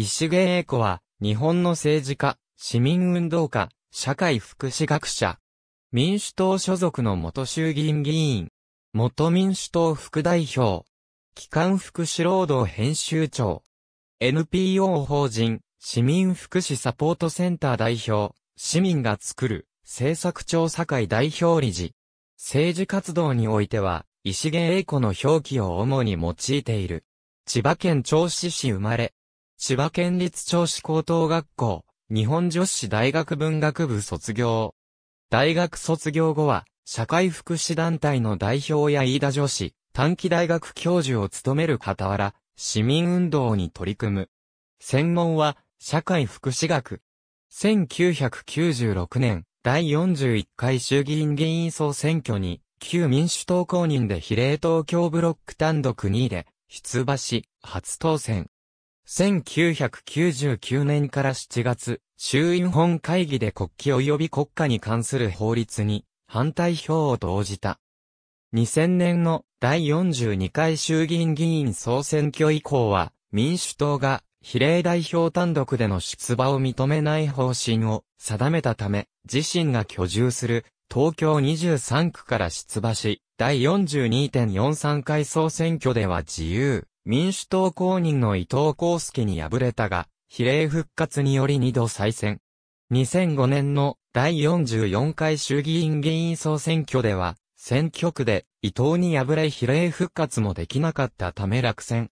石毛栄子は、日本の政治家、市民運動家、社会福祉学者、民主党所属の元衆議院議員、元民主党副代表、機関福祉労働編集長、NPO 法人、市民福祉サポートセンター代表、市民が作る、政策調査会代表理事、政治活動においては、石毛栄子の表記を主に用いている。千葉県銚子市生まれ、千葉県立調子高等学校、日本女子大学文学部卒業。大学卒業後は、社会福祉団体の代表や飯田女子、短期大学教授を務める傍ら、市民運動に取り組む。専門は、社会福祉学。1996年、第41回衆議院議員総選挙に、旧民主党公認で比例東京ブロック単独2位で、出馬し、初当選。1999年から7月、衆院本会議で国旗及び国家に関する法律に反対票を投じた。2000年の第42回衆議院議員総選挙以降は、民主党が比例代表単独での出馬を認めない方針を定めたため、自身が居住する東京23区から出馬し、第42.43回総選挙では自由民主党公認の伊藤康介に敗れたが、比例復活により2度再選。2005年の第44回衆議院議員総選挙では、選挙区で伊藤に敗れ比例復活もできなかったため落選。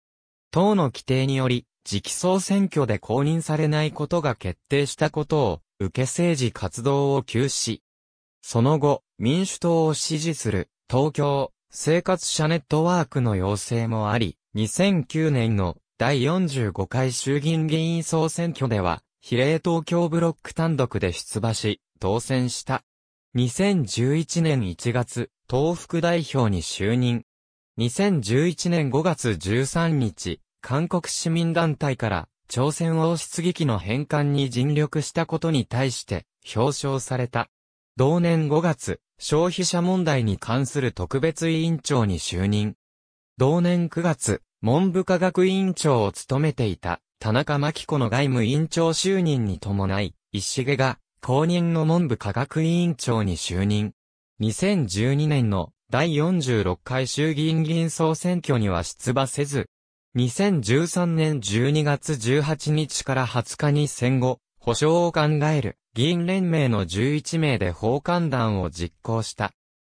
党の規定により、次期総選挙で公認されないことが決定したことを、受け政治活動を休止。その後、民主党を支持する、東京、生活者ネットワークの要請もあり、2009年の第45回衆議院議員総選挙では、比例東京ブロック単独で出馬し、当選した。2011年1月、東副代表に就任。2011年5月13日、韓国市民団体から、朝鮮王室議期の返還に尽力したことに対して、表彰された。同年5月、消費者問題に関する特別委員長に就任。同年9月、文部科学委員長を務めていた田中真紀子の外務委員長就任に伴い、石毛が公認の文部科学委員長に就任。2012年の第46回衆議院議員総選挙には出馬せず、2013年12月18日から20日に戦後、保障を考える議員連盟の11名で法官団を実行した。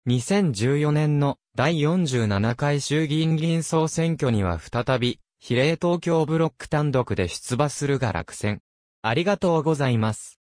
2014年の第47回衆議院議員総選挙には再び、比例東京ブロック単独で出馬するが落選。ありがとうございます。